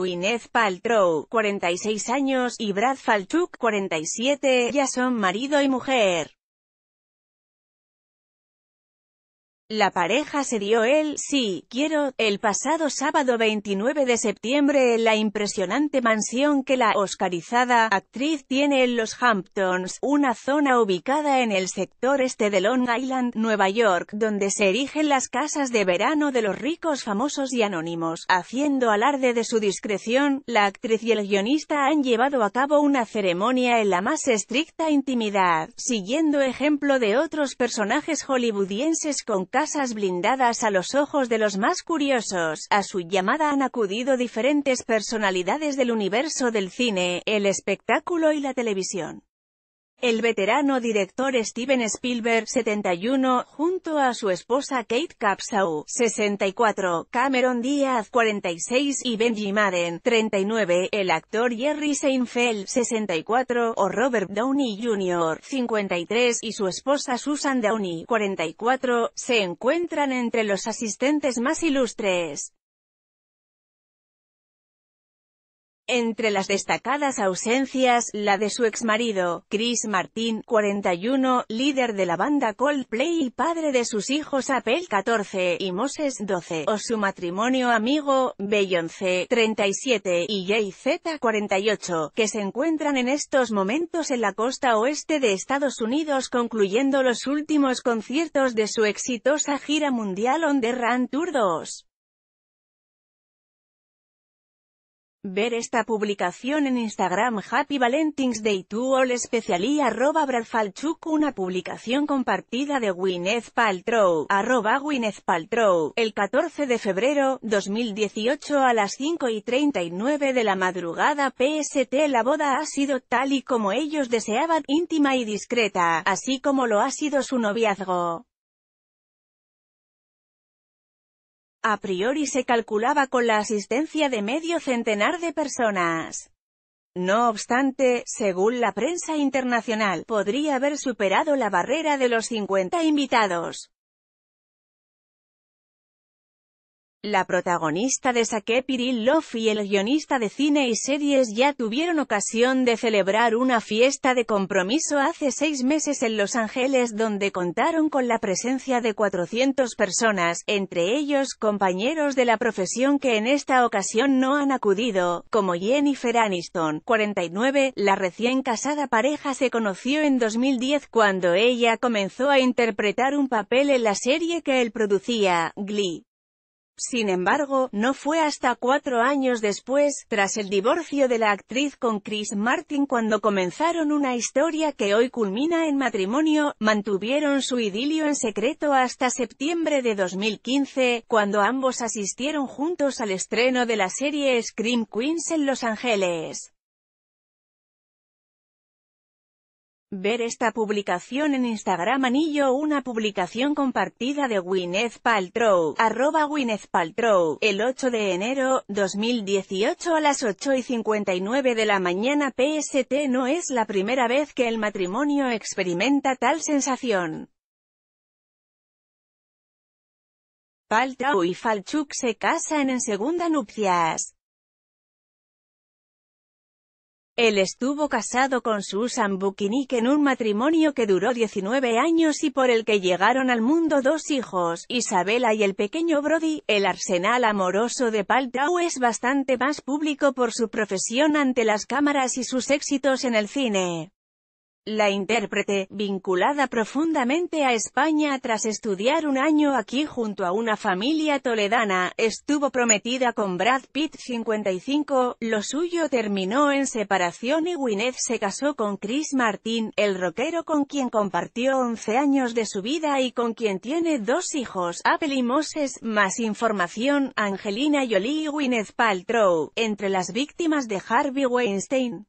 Gwyneth Paltrow, 46 años, y Brad Falchuk, 47, ya son marido y mujer. La pareja se dio el «Sí, quiero» el pasado sábado 29 de septiembre en la impresionante mansión que la «oscarizada» actriz tiene en los Hamptons, una zona ubicada en el sector este de Long Island, Nueva York, donde se erigen las casas de verano de los ricos famosos y anónimos. Haciendo alarde de su discreción, la actriz y el guionista han llevado a cabo una ceremonia en la más estricta intimidad, siguiendo ejemplo de otros personajes hollywoodienses con casas blindadas a los ojos de los más curiosos. A su llamada han acudido diferentes personalidades del universo del cine, el espectáculo y la televisión. El veterano director Steven Spielberg, 71, junto a su esposa Kate Capshaw, 64, Cameron Díaz, 46 y Benji Madden, 39, el actor Jerry Seinfeld, 64, o Robert Downey Jr., 53, y su esposa Susan Downey, 44, se encuentran entre los asistentes más ilustres. Entre las destacadas ausencias, la de su exmarido, Chris Martin, 41, líder de la banda Coldplay y padre de sus hijos Apple 14 y Moses 12, o su matrimonio amigo, Beyoncé 37 y Jay-Z 48, que se encuentran en estos momentos en la costa oeste de Estados Unidos concluyendo los últimos conciertos de su exitosa gira mundial On The Run Tour 2. Ver esta publicación en Instagram Happy Valentine's Day to all y arroba Falchuk una publicación compartida de Gwyneth Paltrow, arroba Gwyneth Paltrow, el 14 de febrero, 2018 a las 5 y 39 de la madrugada PST la boda ha sido tal y como ellos deseaban, íntima y discreta, así como lo ha sido su noviazgo. A priori se calculaba con la asistencia de medio centenar de personas. No obstante, según la prensa internacional, podría haber superado la barrera de los 50 invitados. La protagonista de Sakepiril Love y el guionista de cine y series ya tuvieron ocasión de celebrar una fiesta de compromiso hace seis meses en Los Ángeles donde contaron con la presencia de 400 personas, entre ellos compañeros de la profesión que en esta ocasión no han acudido, como Jennifer Aniston, 49, la recién casada pareja se conoció en 2010 cuando ella comenzó a interpretar un papel en la serie que él producía, Glee. Sin embargo, no fue hasta cuatro años después, tras el divorcio de la actriz con Chris Martin cuando comenzaron una historia que hoy culmina en matrimonio, mantuvieron su idilio en secreto hasta septiembre de 2015, cuando ambos asistieron juntos al estreno de la serie Scream Queens en Los Ángeles. Ver esta publicación en Instagram Anillo Una publicación compartida de Gwyneth Paltrow, arroba Gwyneth Paltrow, el 8 de enero, 2018 a las 8 y 59 de la mañana PST No es la primera vez que el matrimonio experimenta tal sensación. Paltrow y Falchuk se casan en segunda nupcias. Él estuvo casado con Susan Bukinik en un matrimonio que duró 19 años y por el que llegaron al mundo dos hijos, Isabela y el pequeño Brody. El arsenal amoroso de Paltrow es bastante más público por su profesión ante las cámaras y sus éxitos en el cine. La intérprete, vinculada profundamente a España tras estudiar un año aquí junto a una familia toledana, estuvo prometida con Brad Pitt 55, lo suyo terminó en separación y Gwyneth se casó con Chris Martin, el rockero con quien compartió 11 años de su vida y con quien tiene dos hijos, Apple y Moses. Más información, Angelina Jolie y Gwyneth Paltrow, entre las víctimas de Harvey Weinstein.